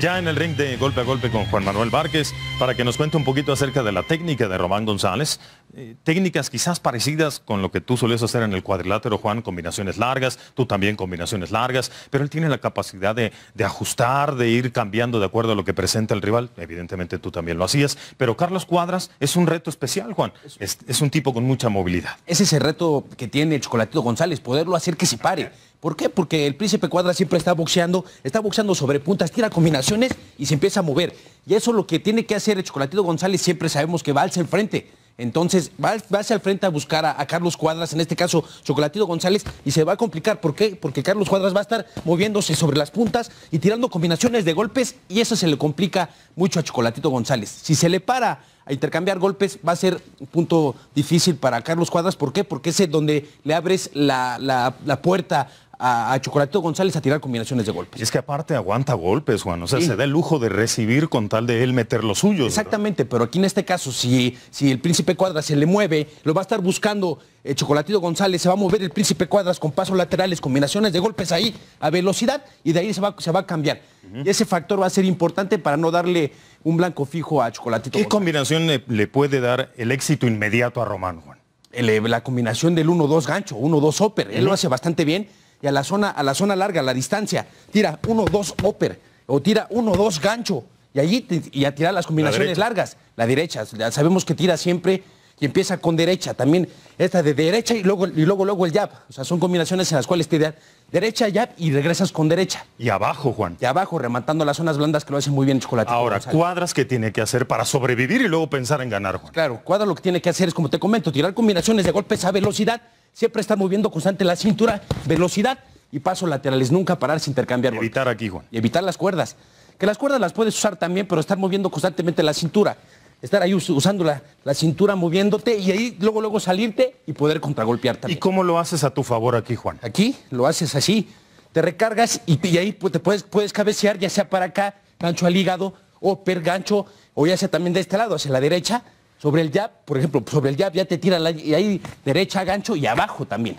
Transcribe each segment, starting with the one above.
ya en el ring de golpe a golpe con Juan Manuel Várquez para que nos cuente un poquito acerca de la técnica de Román González, eh, técnicas quizás parecidas con lo que tú solías hacer en el cuadrilátero, Juan, combinaciones largas, tú también combinaciones largas, pero él tiene la capacidad de, ajustar, de ir cambiando de acuerdo a lo que presenta el rival, evidentemente tú también lo hacías, pero Carlos Cuadras es un reto especial, Juan, es, un tipo con mucha movilidad. Ese Es el reto que tiene el Chocolatito González, poderlo hacer que se pare. ¿Por qué? Porque el príncipe Cuadras siempre está boxeando, está boxeando sobre puntas, tira combinaciones y se empieza a mover. Y eso es lo que tiene que hacer el Chocolatito González, siempre sabemos que va al frente. Entonces, va, va, hacia el frente a buscar a, Carlos Cuadras, en este caso Chocolatito González, y se va a complicar. ¿Por qué? Porque Carlos Cuadras va a estar moviéndose sobre las puntas y tirando combinaciones de golpes, y eso se le complica mucho a Chocolatito González. Si se le para a intercambiar golpes va a ser un punto difícil para Carlos Cuadras. ¿Por qué? Porque es donde le abres la, la puerta a, Chocolatito González a tirar combinaciones de golpes. Y es que aparte aguanta golpes, Juan. O sea, se da el lujo de recibir con tal de él meter los suyos. Exactamente, pero aquí en este caso, si, si el príncipe Cuadras se le mueve, lo va a estar buscando el eh, Chocolatito González, se va a mover el príncipe Cuadras con pasos laterales, combinaciones de golpes ahí a velocidad y de ahí se va, se va a cambiar. Y ese factor va a ser importante para no darle un blanco fijo a Chocolatito. ¿Qué combinación le, puede dar el éxito inmediato a Román, Juan? Eh, la combinación del 1-2 gancho, 1-2 upper, él lo hace bastante bien y a la zona, a la zona larga, a la distancia. Tira uno, dos, upper, o tira uno, dos, gancho. Y allí y a tirar las combinaciones largas. La derecha, sabemos que tira siempre y empieza con derecha también. Esta de derecha y luego, y luego, luego el jab. O sea, son combinaciones en las cuales te dan derecha, jab y regresas con derecha. Y abajo, Juan. Y abajo, rematando las zonas blandas que lo hacen muy bien Chocolate. Ahora, cuadras que tiene que hacer para sobrevivir y luego pensar en ganar, Juan. Claro, cuadra lo que tiene que hacer es, como te comento, tirar combinaciones de golpes a velocidad siempre estar moviendo constante la cintura, velocidad y pasos laterales, nunca pararse, intercambiar. Evitar aquí, Juan. Y evitar las cuerdas. Que las cuerdas las puedes usar también, pero estar moviendo constantemente la cintura. Estar ahí usando la, cintura, moviéndote y ahí luego, luego salirte y poder contragolpear también. ¿Y cómo lo haces a tu favor aquí, Juan? Aquí lo haces así. Te recargas y, y ahí pues, te puedes, puedes cabecear, ya sea para acá, gancho al hígado, o per gancho, o ya sea también de este lado, hacia la derecha, sobre el jab, por ejemplo, sobre el jab ya te tira la, y ahí derecha, gancho y abajo también.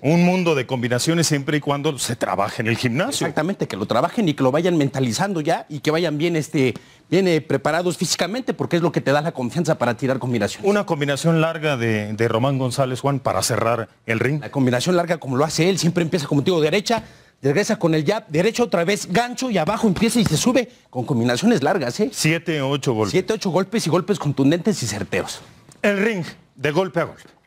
Un mundo de combinaciones siempre y cuando se trabaje en el gimnasio. Exactamente, que lo trabajen y que lo vayan mentalizando ya y que vayan bien, este, eh, preparados físicamente porque es lo que te da la confianza para tirar combinaciones. Una combinación larga de, de Román González Juan para cerrar el ring. La combinación larga como lo hace él, siempre empieza como digo derecha, regresa con el jab, derecho otra vez, gancho y abajo empieza y se sube con combinaciones largas, ¿eh? Siete, ocho golpes. Siete, ocho golpes y golpes contundentes y certeros. El ring, de golpe a golpe.